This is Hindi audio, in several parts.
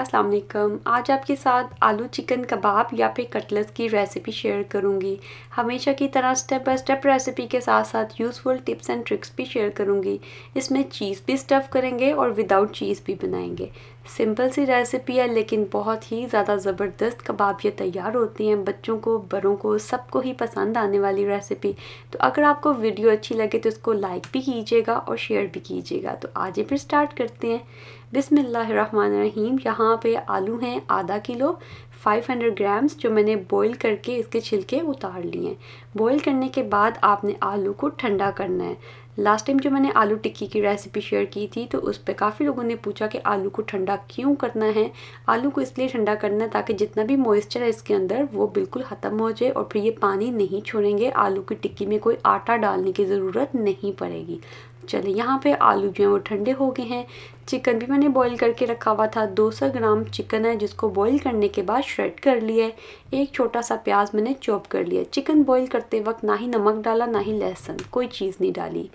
अस्सलाम वालेकुम आज आपके साथ आलू चिकन कबाब या फिर कटलस की रेसिपी शेयर करूंगी हमेशा की तरह स्टेप बाय स्टेप रेसिपी के साथ साथ यूज़फुल टिप्स एंड ट्रिक्स भी शेयर करूंगी इसमें चीज़ भी स्टफ़ करेंगे और विदाउट चीज़ भी बनाएंगे सिंपल सी रेसिपी है लेकिन बहुत ही ज़्यादा ज़बरदस्त कबाब ये तैयार होती हैं बच्चों को बड़ों को सबको ही पसंद आने वाली रेसिपी तो अगर आपको वीडियो अच्छी लगे तो इसको लाइक भी कीजिएगा और शेयर भी कीजिएगा तो आज ही फिर स्टार्ट करते हैं बिसमीम यहाँ पे आलू हैं आधा किलो 500 ग्राम्स जो मैंने बॉईल करके इसके छिलके उतार लिए बॉईल करने के बाद आपने आलू को ठंडा करना है लास्ट टाइम जो मैंने आलू टिक्की की रेसिपी शेयर की थी तो उस पर काफ़ी लोगों ने पूछा कि आलू को ठंडा क्यों करना है आलू को इसलिए ठंडा करना है ताकि जितना भी मॉइस्चर है इसके अंदर वो बिल्कुल ख़त्म हो जाए और फिर ये पानी नहीं छोड़ेंगे आलू की टिक्की में कोई आटा डालने की ज़रूरत नहीं पड़ेगी चलिए यहाँ पे आलू जो हैं वो ठंडे हो गए हैं चिकन भी मैंने बॉईल करके रखा हुआ था 200 ग्राम चिकन है जिसको बॉईल करने के बाद श्रेड कर लिया है एक छोटा सा प्याज मैंने चॉप कर लिया चिकन बॉईल करते वक्त ना ही नमक डाला ना ही लहसुन कोई चीज़ नहीं डाली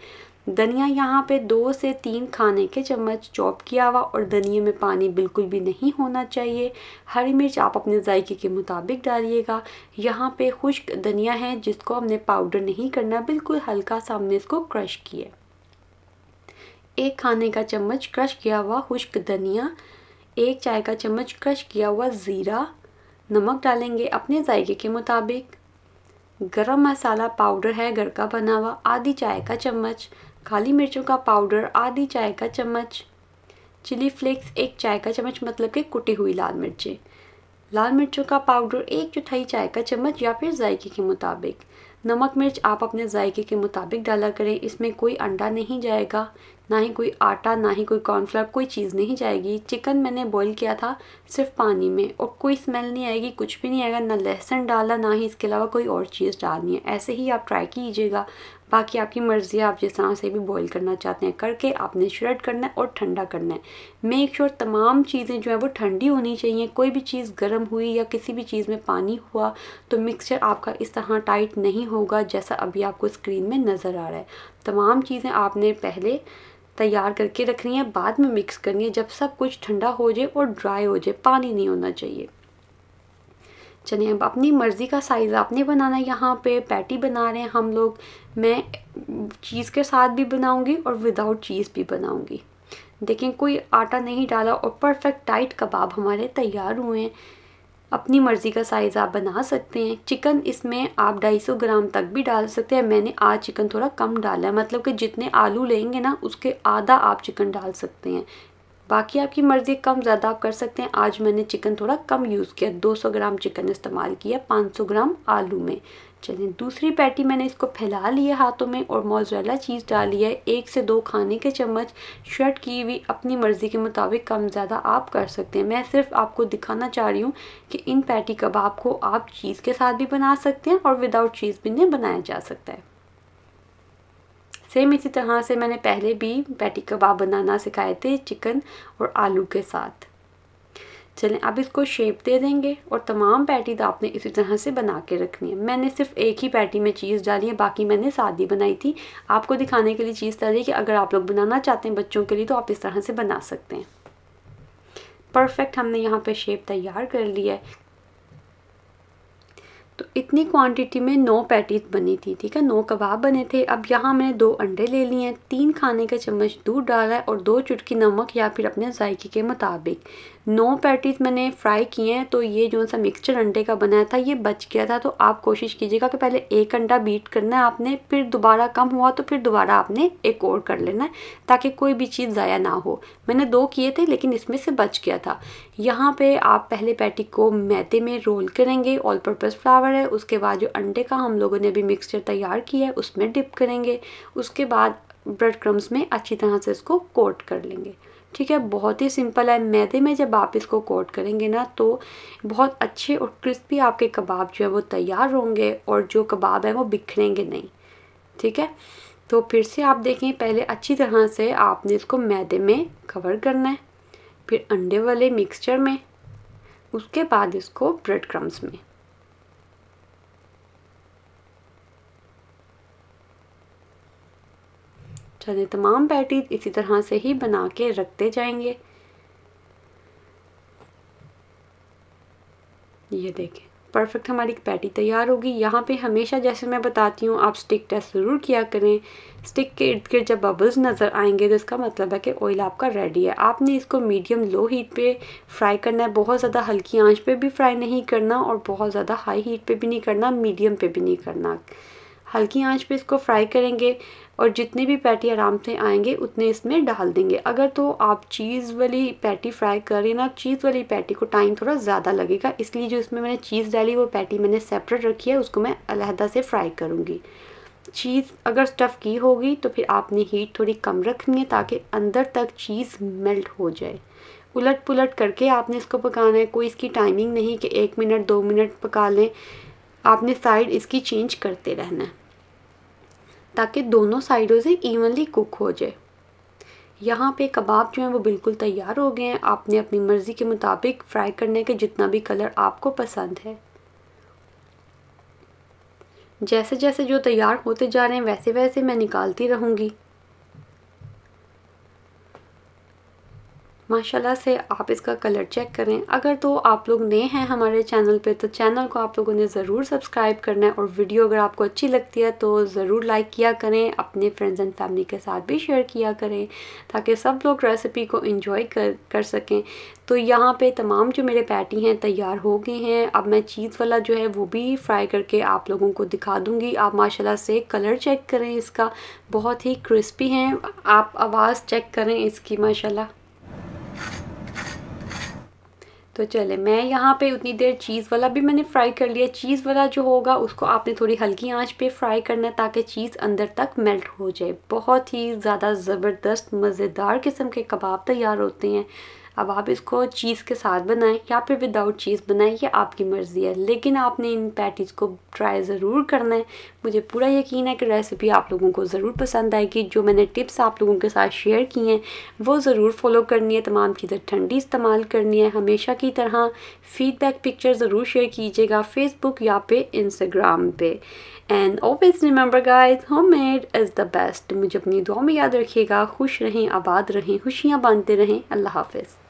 धनिया यहाँ पे दो से तीन खाने के चम्मच चॉप किया हुआ और धनिए में पानी बिल्कुल भी नहीं होना चाहिए हरी मिर्च आप अपने जायके के मुताबिक डालिएगा यहाँ पे खुश्क धनिया है जिसको हमने पाउडर नहीं करना बिल्कुल हल्का सा हमने इसको क्रश किया एक खाने का चम्मच क्रश किया हुआ खुश्क धनिया एक चाय का चम्मच क्रश किया हुआ ज़ीरा नमक डालेंगे अपने जायके के मुताबिक गरम मसाला पाउडर है घर का बना हुआ आधी चाय का चम्मच काली मिर्चों का पाउडर आधी चाय का चम्मच चिली फ्लेक्स एक चाय का चम्मच मतलब कि कुटी हुई लाल मिर्चें लाल मिर्चों का पाउडर एक चौथाई चाय का चम्मच या फिर जायके के मुताबिक नमक मिर्च आप अपने जायके के मुताबिक डाला करें इसमें कोई अंडा नहीं जाएगा ना ही कोई आटा ना ही कोई कॉर्नफ्लावर कोई चीज़ नहीं जाएगी चिकन मैंने बॉईल किया था सिर्फ पानी में और कोई स्मेल नहीं आएगी कुछ भी नहीं आएगा ना लहसुन डाला ना ही इसके अलावा कोई और चीज़ डालनी है ऐसे ही आप ट्राई कीजिएगा बाकी आपकी मर्ज़ी है आप जिस तरह से भी बॉईल करना चाहते हैं करके आपने श्रेड करना है और ठंडा करना है मेक श्योर sure तमाम चीज़ें जो है वो ठंडी होनी चाहिए कोई भी चीज़ गर्म हुई या किसी भी चीज़ में पानी हुआ तो मिक्सचर आपका इस तरह टाइट नहीं होगा जैसा अभी आपको स्क्रीन में नज़र आ रहा है तमाम चीज़ें आपने पहले तैयार करके रखनी है बाद में मिक्स करनी है जब सब कुछ ठंडा हो जाए और ड्राई हो जाए पानी नहीं होना चाहिए चलिए अब अपनी मर्ज़ी का साइज़ आपने बनाना है यहाँ पे पैटी बना रहे हैं हम लोग मैं चीज़ के साथ भी बनाऊँगी और विदाउट चीज़ भी बनाऊँगी देखें कोई आटा नहीं डाला और परफेक्ट टाइट कबाब हमारे तैयार हुए हैं अपनी मर्ज़ी का साइज़ आप बना सकते हैं चिकन इसमें आप 250 ग्राम तक भी डाल सकते हैं मैंने आज चिकन थोड़ा कम डाला है मतलब कि जितने आलू लेंगे ना उसके आधा आप चिकन डाल सकते हैं बाकी आपकी मर्ज़ी कम ज़्यादा आप कर सकते हैं आज मैंने चिकन थोड़ा कम यूज़ किया 200 ग्राम चिकन इस्तेमाल किया 500 ग्राम आलू में चलिए दूसरी पैटी मैंने इसको फैला लिया हाथों में और मोजरेला चीज़ डाली है एक से दो खाने के चम्मच शर्ट की हुई अपनी मर्ज़ी के मुताबिक कम ज़्यादा आप कर सकते हैं मैं सिर्फ आपको दिखाना चाह रही हूँ कि इन पैटी कबाब को आप चीज़ के साथ भी बना सकते हैं और विदाउट चीज़ भी इन्हें बनाया जा सकता है सेम इसी तरह तो हाँ से मैंने पहले भी पैटी कबाब बनाना सिखाए थे चिकन और आलू के साथ चलें अब इसको शेप दे देंगे और तमाम पैटी तो आपने इसी तरह से बना के रखनी है मैंने सिर्फ एक ही पैटी में चीज़ डाली है बाकी मैंने सादी बनाई थी आपको दिखाने के लिए चीज़ डाली कि अगर आप लोग बनाना चाहते हैं बच्चों के लिए तो आप इस तरह से बना सकते हैं परफेक्ट हमने यहाँ पे शेप तैयार कर लिया है तो इतनी क्वांटिटी में नौ पैटीज बनी थी ठीक है नौ कबाब बने थे अब यहाँ मैंने दो अंडे ले लिए हैं तीन खाने का चम्मच दूध डाला है और दो चुटकी नमक या फिर अपने जायके के मुताबिक नौ पैटीज मैंने फ्राई किए हैं तो ये जो सा मिक्सचर अंडे का बनाया था ये बच गया था तो आप कोशिश कीजिएगा कि पहले एक अंडा बीट करना है आपने फिर दोबारा कम हुआ तो फिर दोबारा आपने एक और कर लेना है ताकि कोई भी चीज़ ज़ाया ना हो मैंने दो किए थे लेकिन इसमें से बच गया था यहाँ पे आप पहले पैटी को मैदे में रोल करेंगे ऑल पर्पज़ फ्लावर है उसके बाद जो अंडे का हम लोगों ने अभी मिक्सचर तैयार किया है उसमें डिप करेंगे उसके बाद ब्रेड क्रम्स में अच्छी तरह से इसको कोट कर लेंगे ठीक है बहुत ही सिंपल है मैदे में जब आप इसको कोट करेंगे ना तो बहुत अच्छे और क्रिस्पी आपके कबाब जो है वो तैयार होंगे और जो कबाब है वो बिखरेंगे नहीं ठीक है तो फिर से आप देखें पहले अच्छी तरह से आपने इसको मैदे में कवर करना है फिर अंडे वाले मिक्सचर में उसके बाद इसको ब्रेड क्रम्स में चलिए तमाम पैटी इसी तरह से ही बना के रखते जाएंगे ये देखें परफेक्ट हमारी पैटी तैयार होगी यहाँ पे हमेशा जैसे मैं बताती हूँ आप स्टिक टेस्ट ज़रूर किया करें स्टिक के इर्द गिर्द जब बबल्स नज़र आएंगे तो इसका मतलब है कि ऑयल आपका रेडी है आपने इसको मीडियम लो हीट पे फ्राई करना है बहुत ज़्यादा हल्की आंच पे भी फ्राई नहीं करना और बहुत ज़्यादा हाई हीट पर भी नहीं करना मीडियम पे भी नहीं करना हल्की आंच पे इसको फ्राई करेंगे और जितने भी पैटी आराम से आएंगे उतने इसमें डाल देंगे अगर तो आप चीज़ वाली पैटी फ्राई करें ना चीज़ वाली पैटी को टाइम थोड़ा ज़्यादा लगेगा इसलिए जो इसमें मैंने चीज़ डाली वो पैटी मैंने सेपरेट रखी है उसको मैं अलहदा से फ्राई करूँगी चीज़ अगर स्टफ़ की होगी तो फिर आपने हीट थोड़ी कम रखनी है ताकि अंदर तक चीज़ मेल्ट हो जाए उलट पुलट करके आपने इसको पकाना है कोई इसकी टाइमिंग नहीं कि एक मिनट दो मिनट पका लें आपने साइड इसकी चेंज करते रहना है ताकि दोनों साइडों से इवनली कुक हो जाए यहाँ पे कबाब जो हैं वो बिल्कुल तैयार हो गए हैं आपने अपनी मर्ज़ी के मुताबिक फ्राई करने के जितना भी कलर आपको पसंद है जैसे जैसे जो तैयार होते जा रहे हैं वैसे वैसे मैं निकालती रहूँगी माशाल्लाह से आप इसका कलर चेक करें अगर तो आप लोग नए हैं हमारे चैनल पे तो चैनल को आप लोगों ने ज़रूर सब्सक्राइब करना है और वीडियो अगर आपको अच्छी लगती है तो ज़रूर लाइक किया करें अपने फ्रेंड्स एंड फैमिली के साथ भी शेयर किया करें ताकि सब लोग रेसिपी को इंजॉय कर कर सकें तो यहाँ पे तमाम जो मेरे पैटी हैं तैयार हो गए हैं अब मैं चीज़ वाला जो है वो भी फ्राई करके आप लोगों को दिखा दूँगी आप माशाल्लाह से कलर चेक करें इसका बहुत ही क्रिस्पी हैं आप आवाज़ चेक करें इसकी माशाल्लाह तो चले मैं यहाँ पे उतनी देर चीज़ वाला भी मैंने फ्राई कर लिया चीज़ वाला जो होगा उसको आपने थोड़ी हल्की आंच पे फ्राई करना है ताकि चीज़ अंदर तक मेल्ट हो जाए बहुत ही ज़्यादा ज़बरदस्त मज़ेदार किस्म के कबाब तैयार होते हैं अब आप इसको चीज़ के साथ बनाएं या फिर विदाउट चीज़ बनाएं ये आपकी मर्ज़ी है लेकिन आपने इन पैटीज़ को ट्राई ज़रूर करना है मुझे पूरा यकीन है कि रेसिपी आप लोगों को ज़रूर पसंद आएगी जो मैंने टिप्स आप लोगों के साथ शेयर की हैं वो ज़रूर फॉलो करनी है तमाम चीज़ें ठंडी इस्तेमाल करनी है हमेशा की तरह फीडबैक पिक्चर ज़रूर शेयर कीजिएगा फेसबुक या पे इंस्टाग्राम पे and always remember guys home made is the best मुझे अपनी दुआ में याद रखिएगा खुश रहें आबाद रहें खुशियाँ बांधते रहें अल्लाह हाफिज़